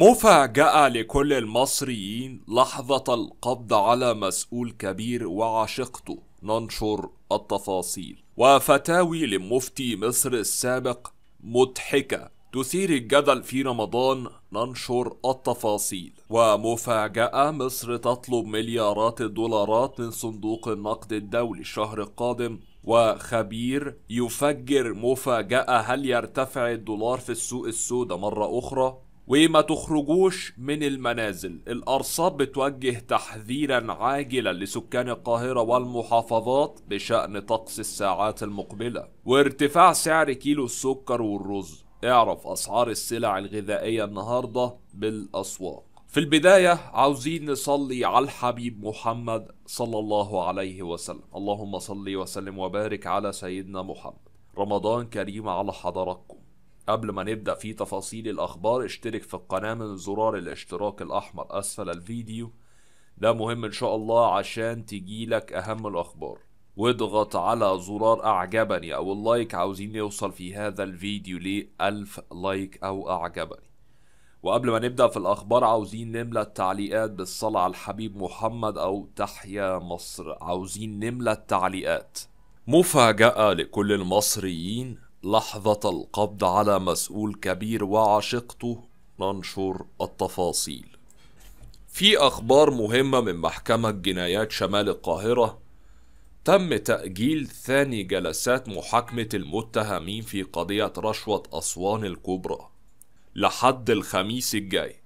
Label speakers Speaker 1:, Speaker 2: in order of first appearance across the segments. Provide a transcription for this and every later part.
Speaker 1: مفاجأة لكل المصريين لحظة القبض على مسؤول كبير وعشيقته ننشر التفاصيل وفتاوي لمفتي مصر السابق مضحكة تثير الجدل في رمضان ننشر التفاصيل ومفاجأة مصر تطلب مليارات الدولارات من صندوق النقد الدولي الشهر القادم وخبير يفجر مفاجأة هل يرتفع الدولار في السوق السوداء مرة أخرى وما تخرجوش من المنازل الأرصاد بتوجه تحذيرا عاجلا لسكان القاهرة والمحافظات بشأن طقس الساعات المقبلة وارتفاع سعر كيلو السكر والرز اعرف أسعار السلع الغذائية النهاردة بالأسواق في البداية عاوزين نصلي على الحبيب محمد صلى الله عليه وسلم اللهم صلي وسلم وبارك على سيدنا محمد رمضان كريم على حضراتكم قبل ما نبدأ في تفاصيل الأخبار اشترك في القناة من زرار الاشتراك الأحمر أسفل الفيديو ده مهم إن شاء الله عشان تجيلك أهم الأخبار واضغط على زرار أعجبني أو اللايك عاوزين يوصل في هذا الفيديو لألف لايك أو أعجبني وقبل ما نبدأ في الأخبار عاوزين نملى التعليقات بالصلاة على الحبيب محمد أو تحيا مصر عاوزين نملى التعليقات مفاجأة لكل المصريين لحظة القبض على مسؤول كبير وعشيقته ننشر التفاصيل في أخبار مهمة من محكمة جنايات شمال القاهرة تم تأجيل ثاني جلسات محاكمة المتهمين في قضية رشوة أسوان الكبرى لحد الخميس الجاي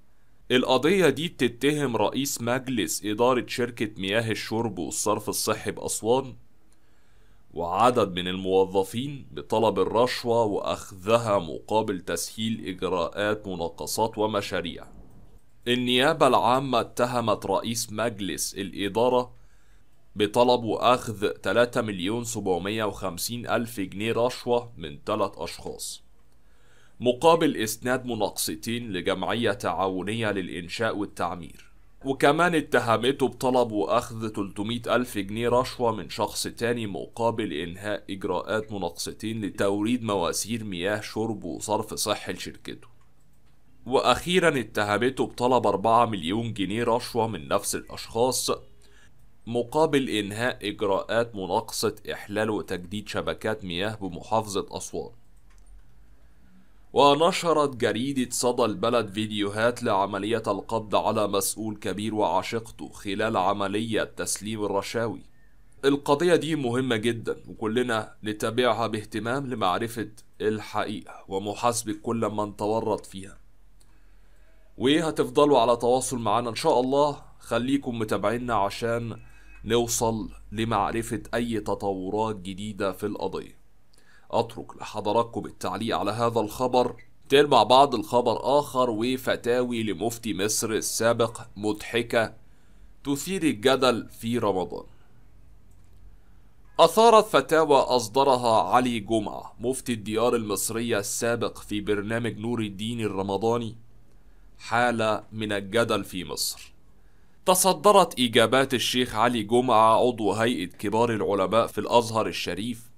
Speaker 1: القضية دي بتتهم رئيس مجلس إدارة شركة مياه الشرب والصرف الصحي بأسوان وعدد من الموظفين بطلب الرشوة وأخذها مقابل تسهيل إجراءات مناقصات ومشاريع. النيابة العامة اتهمت رئيس مجلس الإدارة بطلب وأخذ 3 مليون 750 ألف جنيه رشوة من ثلاث أشخاص مقابل إسناد مناقصتين لجمعية تعاونية للإنشاء والتعمير وكمان اتهمته بطلب وأخذ 300 ألف جنيه رشوة من شخص تاني مقابل إنهاء إجراءات مناقصتين لتوريد مواسير مياه شرب وصرف صحي لشركته وأخيرا اتهمته بطلب 4 مليون جنيه رشوة من نفس الأشخاص مقابل إنهاء إجراءات مناقصة إحلال وتجديد شبكات مياه بمحافظة أسوان ونشرت جريدة صدى البلد فيديوهات لعملية القبض على مسؤول كبير وعشقته خلال عملية تسليم الرشاوي القضية دي مهمة جدا وكلنا نتابعها باهتمام لمعرفة الحقيقة ومحاسبة كل من تورط فيها وهتفضلوا على تواصل معنا ان شاء الله خليكم متابعينا عشان نوصل لمعرفة اي تطورات جديدة في القضية أترك لحضراتكم التعليق على هذا الخبر ننتقل مع بعض الخبر آخر وفتاوي لمفتي مصر السابق مضحكة تثير الجدل في رمضان أثارت فتاوى أصدرها علي جمعة مفتي الديار المصرية السابق في برنامج نور الدين الرمضاني حالة من الجدل في مصر تصدرت إجابات الشيخ علي جمعة عضو هيئة كبار العلماء في الأزهر الشريف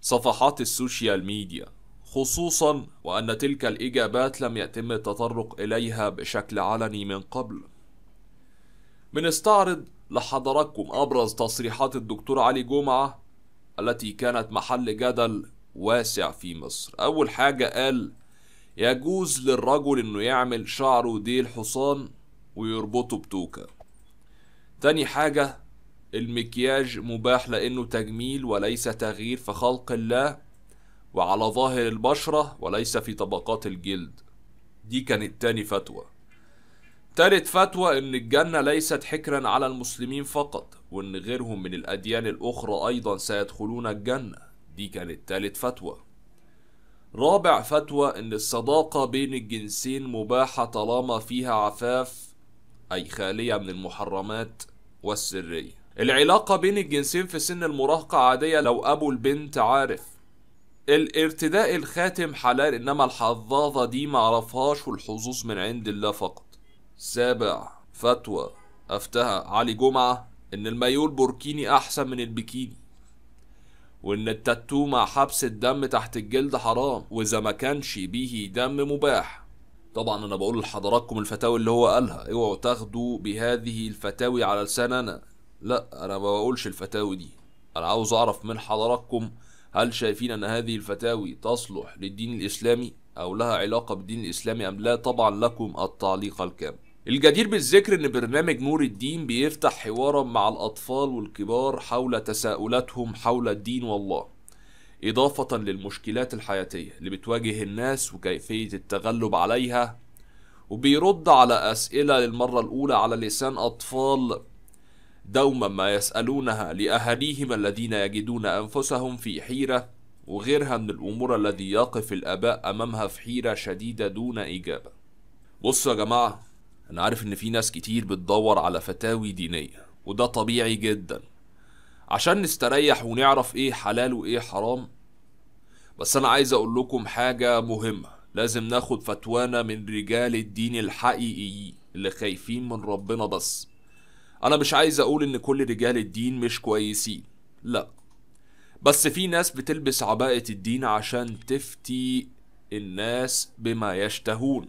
Speaker 1: صفحات السوشيال ميديا خصوصا وأن تلك الإجابات لم يتم التطرق إليها بشكل علني من قبل بنستعرض لحضراتكم أبرز تصريحات الدكتور علي جمعة التي كانت محل جدل واسع في مصر أول حاجة قال يجوز للرجل انه يعمل شعره ديل حصان ويربطه بتوكة تاني حاجة المكياج مباح لأنه تجميل وليس تغيير في خلق الله وعلى ظاهر البشرة وليس في طبقات الجلد دي كانت تاني فتوى تالت فتوى ان الجنة ليست حكرا على المسلمين فقط وان غيرهم من الاديان الاخرى ايضا سيدخلون الجنة دي كانت تالت فتوى رابع فتوى ان الصداقة بين الجنسين مباحة طالما فيها عفاف اي خالية من المحرمات والسرية العلاقة بين الجنسين في سن المراهقة عادية لو أبو البنت عارف الارتداء الخاتم حلال إنما الحظاظة دي معرفهاش والحظوظ من عند الله فقط سابع فتوى أفتها علي جمعة إن الميول بوركيني أحسن من البكيني وإن التاتو مع حبس الدم تحت الجلد حرام وإذا ما كانش به دم مباح طبعا أنا بقول لحضراتكم الفتاوي اللي هو قالها اوعوا تاخدوا بهذه الفتاوي على لساننا لا انا ما بقولش الفتاوي دي انا عاوز اعرف من حضراتكم هل شايفين ان هذه الفتاوي تصلح للدين الاسلامي او لها علاقه بالدين الاسلامي ام لا طبعا لكم التعليق الكامل الجدير بالذكر ان برنامج نور الدين بيفتح حوارا مع الاطفال والكبار حول تساؤلاتهم حول الدين والله اضافه للمشكلات الحياتيه اللي بتواجه الناس وكيفيه التغلب عليها وبيرد على اسئله للمره الاولى على لسان اطفال دوما ما يسألونها لأهاليهم الذين يجدون أنفسهم في حيرة وغيرها من الأمور الذي يقف الآباء أمامها في حيرة شديدة دون إجابة بصوا يا جماعة أنا عارف إن في ناس كتير بتدور على فتاوي دينية وده طبيعي جدا عشان نستريح ونعرف إيه حلال وإيه حرام بس أنا عايز أقول لكم حاجة مهمة لازم ناخد فتوانا من رجال الدين الحقيقيين اللي خايفين من ربنا بس انا مش عايز اقول ان كل رجال الدين مش كويسين لا بس في ناس بتلبس عباءة الدين عشان تفتي الناس بما يشتهون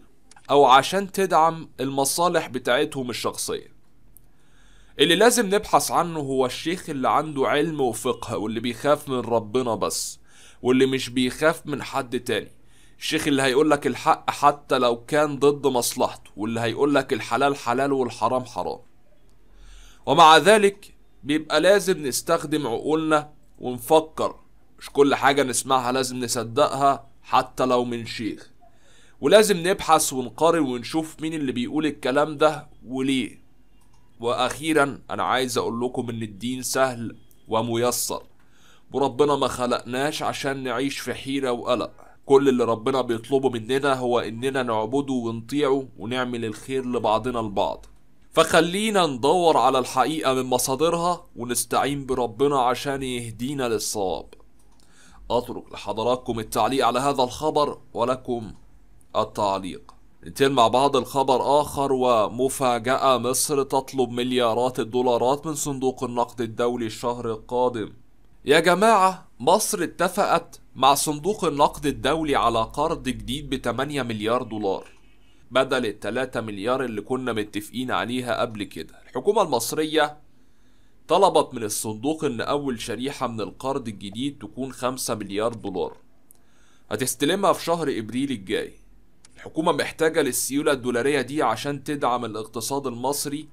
Speaker 1: او عشان تدعم المصالح بتاعتهم الشخصية اللي لازم نبحث عنه هو الشيخ اللي عنده علم وفقه واللي بيخاف من ربنا بس واللي مش بيخاف من حد تاني الشيخ اللي هيقولك الحق حتى لو كان ضد مصلحته واللي هيقولك الحلال حلال والحرام حرام ومع ذلك بيبقى لازم نستخدم عقولنا ونفكر مش كل حاجة نسمعها لازم نصدقها حتى لو من شيخ ولازم نبحث ونقارن ونشوف مين اللي بيقول الكلام ده وليه واخيرا انا عايز اقول لكم ان الدين سهل وميسر وربنا ما خلقناش عشان نعيش في حيرة وقلق كل اللي ربنا بيطلبه مننا هو اننا نعبده ونطيعه ونعمل الخير لبعضنا البعض فخلينا ندور على الحقيقة من مصادرها ونستعين بربنا عشان يهدينا للصواب أترك لحضراتكم التعليق على هذا الخبر ولكم التعليق ننتقل مع بعض الخبر آخر ومفاجأة مصر تطلب مليارات الدولارات من صندوق النقد الدولي الشهر القادم يا جماعة مصر اتفقت مع صندوق النقد الدولي على قرض جديد ب 8 مليار دولار بدل التلاتة مليار اللي كنا متفقين عليها قبل كده الحكومة المصرية طلبت من الصندوق ان اول شريحة من القرض الجديد تكون خمسة مليار دولار هتستلمها في شهر ابريل الجاي الحكومة محتاجة للسيولة الدولارية دي عشان تدعم الاقتصاد المصري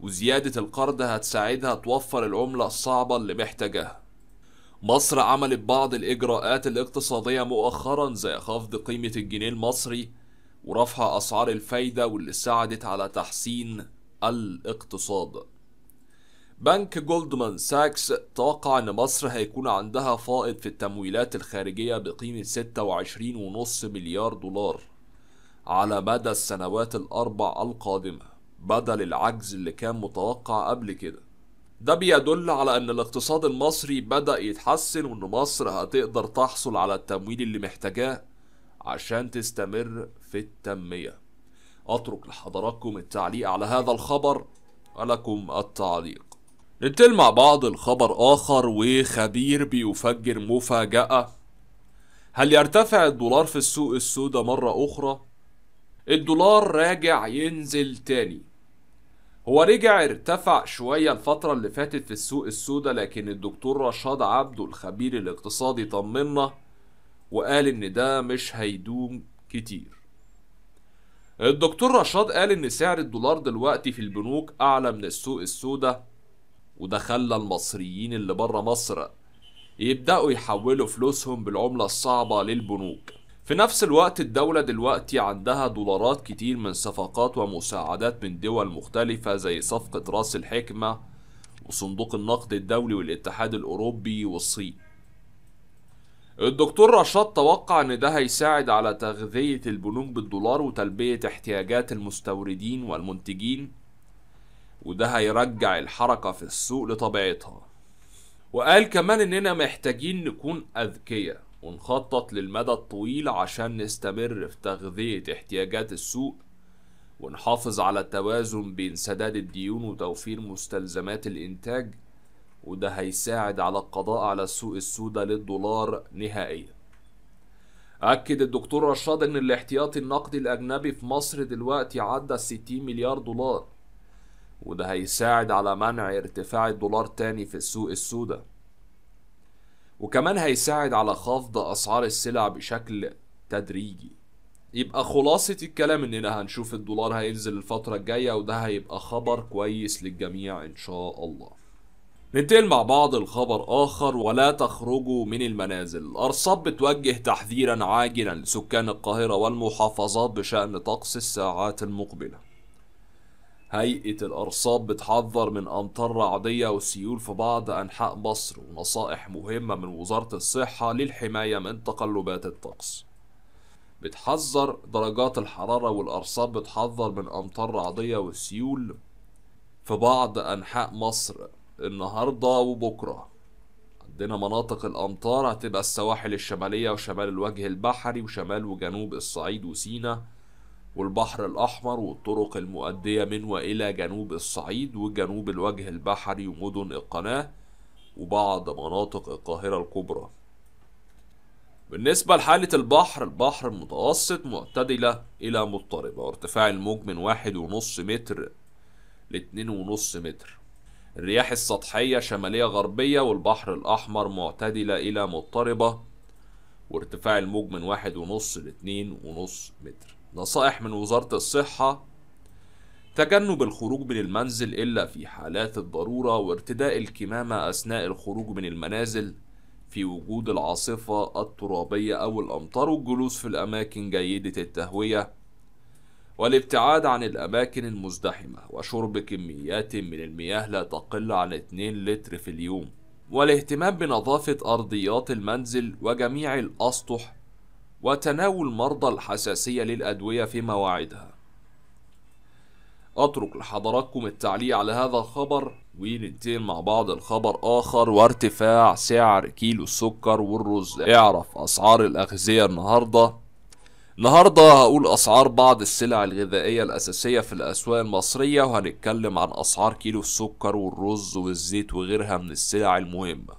Speaker 1: وزيادة القرض هتساعدها توفر العملة الصعبة اللي محتاجاها مصر عملت بعض الإجراءات الاقتصادية مؤخرا زي خفض قيمة الجنيه المصري ورفع أسعار الفايدة واللي ساعدت على تحسين الاقتصاد بنك جولدمان ساكس توقع أن مصر هيكون عندها فائض في التمويلات الخارجية بقيمة 26.5 مليار دولار على مدى السنوات الأربع القادمة بدل العجز اللي كان متوقع قبل كده ده بيدل على أن الاقتصاد المصري بدأ يتحسن وأن مصر هتقدر تحصل على التمويل اللي محتاجاه عشان تستمر في التنمية أترك لحضراتكم التعليق على هذا الخبر ولكم التعليق ننتقل مع بعض الخبر آخر وخبير بيفجر مفاجأة هل يرتفع الدولار في السوق السوداء مرة أخرى؟ الدولار راجع ينزل تاني هو رجع ارتفع شوية الفترة اللي فاتت في السوق السوداء لكن الدكتور رشاد عبده الخبير الاقتصادي طمنا وقال ان ده مش هيدوم كتير الدكتور رشاد قال ان سعر الدولار دلوقتي في البنوك اعلى من السوق السوداء وده خلى المصريين اللي بره مصر يبدأوا يحولوا فلوسهم بالعملة الصعبة للبنوك في نفس الوقت الدولة دلوقتي عندها دولارات كتير من صفقات ومساعدات من دول مختلفة زي صفقة راس الحكمة وصندوق النقد الدولي والاتحاد الأوروبي والصين الدكتور رشاد توقع ان ده هيساعد على تغذية البنوك بالدولار وتلبية احتياجات المستوردين والمنتجين وده هيرجع الحركة في السوق لطبيعتها وقال كمان اننا محتاجين نكون اذكياء ونخطط للمدى الطويل عشان نستمر في تغذية احتياجات السوق ونحافظ على التوازن بين سداد الديون وتوفير مستلزمات الانتاج وده هيساعد على القضاء على السوق السوداء للدولار نهائيا أكد الدكتور رشاد إن الاحتياطي النقدي الأجنبي في مصر دلوقتي عدى 60 مليار دولار وده هيساعد على منع ارتفاع الدولار تاني في السوق السوداء وكمان هيساعد على خفض أسعار السلع بشكل تدريجي يبقى خلاصة الكلام إننا هنشوف الدولار هينزل الفترة الجاية وده هيبقى خبر كويس للجميع إن شاء الله ننتقل مع بعض الخبر آخر ولا تخرجوا من المنازل الأرصاد بتوجه تحذيرا عاجلا لسكان القاهرة والمحافظات بشأن طقس الساعات المقبلة هيئة الأرصاد بتحذر من أمطار رعدية وسيول في بعض أنحاء مصر ونصائح مهمة من وزارة الصحة للحماية من تقلبات الطقس بتحذر درجات الحرارة والأرصاد بتحذر من أمطار رعدية وسيول في بعض أنحاء مصر النهارده وبكره عندنا مناطق الامطار هتبقى السواحل الشماليه وشمال الوجه البحري وشمال وجنوب الصعيد وسينا والبحر الاحمر والطرق المؤديه من والى جنوب الصعيد وجنوب الوجه البحري ومدن القناه وبعض مناطق القاهره الكبرى بالنسبة لحالة البحر البحر المتوسط معتدلة إلى مضطربة وارتفاع الموج من واحد ونص متر لاتنين ونص متر الرياح السطحية شمالية غربية والبحر الأحمر معتدلة إلى مضطربة وارتفاع الموج من واحد ونص لاتنين ونص متر نصائح من وزارة الصحة تجنب الخروج من المنزل إلا في حالات الضرورة وارتداء الكمامة أثناء الخروج من المنازل في وجود العاصفة الترابية أو الأمطار والجلوس في الأماكن جيدة التهوية والابتعاد عن الأماكن المزدحمة وشرب كميات من المياه لا تقل عن 2 لتر في اليوم والاهتمام بنظافة أرضيات المنزل وجميع الأسطح وتناول مرضى الحساسية للأدوية في مواعيدها أترك لحضراتكم التعليق على هذا الخبر وننتقل مع بعض الخبر آخر وارتفاع سعر كيلو السكر والرز اعرف أسعار الأغذية النهاردة النهاردة هقول أسعار بعض السلع الغذائية الأساسية في الأسواق المصرية وهنتكلم عن أسعار كيلو السكر والرز والزيت وغيرها من السلع المهمة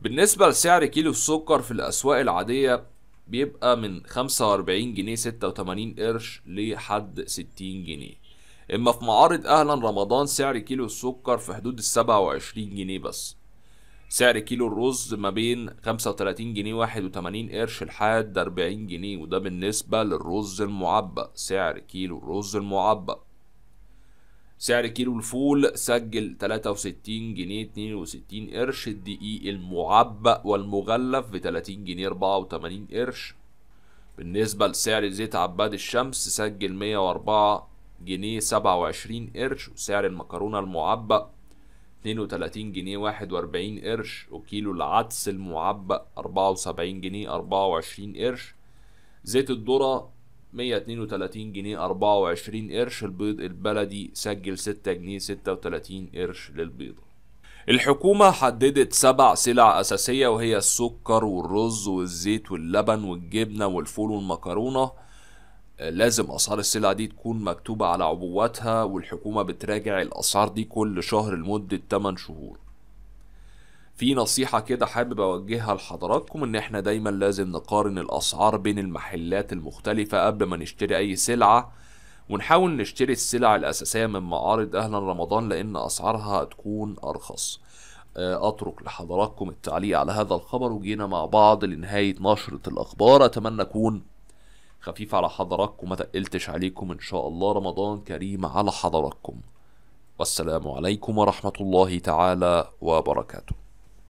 Speaker 1: بالنسبة لسعر كيلو السكر في الأسواق العادية بيبقى من 45 جنيه 86 قرش لحد 60 جنيه إما في معارض أهلا رمضان سعر كيلو السكر في حدود السبعة 27 جنيه بس سعر كيلو الرز ما بين 35 جنيه 81 قرش لحد 40 جنيه وده بالنسبة للرز المعبأ سعر كيلو الرز المعبأ سعر كيلو الفول سجل 63 جنيه 62 قرش الدقيق المعبأ والمغلف ب 30 جنيه 84 قرش بالنسبة لسعر زيت عباد الشمس سجل 104 جنيه 27 قرش وسعر المكرونة المعبأ 32 جنيه 41 قرش وكيلو العدس المعبأ 74 جنيه 24 قرش زيت الذرة 132 جنيه 24 قرش البيض البلدي سجل 6 جنيه 36 قرش للبيضة الحكومة حددت سبع سلع أساسية وهي السكر والرز والزيت واللبن والجبنة والفول والمكرونة لازم اسعار السلع دي تكون مكتوبه على عبواتها والحكومه بتراجع الاسعار دي كل شهر لمده 8 شهور في نصيحه كده حابب اوجهها لحضراتكم ان احنا دايما لازم نقارن الاسعار بين المحلات المختلفه قبل ما نشتري اي سلعه ونحاول نشتري السلع الاساسيه من معارض اهلا رمضان لان اسعارها هتكون ارخص آه، اترك لحضراتكم التعليق على هذا الخبر وجينا مع بعض لنهايه نشره الاخبار اتمنى اكون خفيف على حضراتكم ما تقلتش عليكم ان شاء الله رمضان كريم على حضراتكم والسلام عليكم ورحمه الله تعالى وبركاته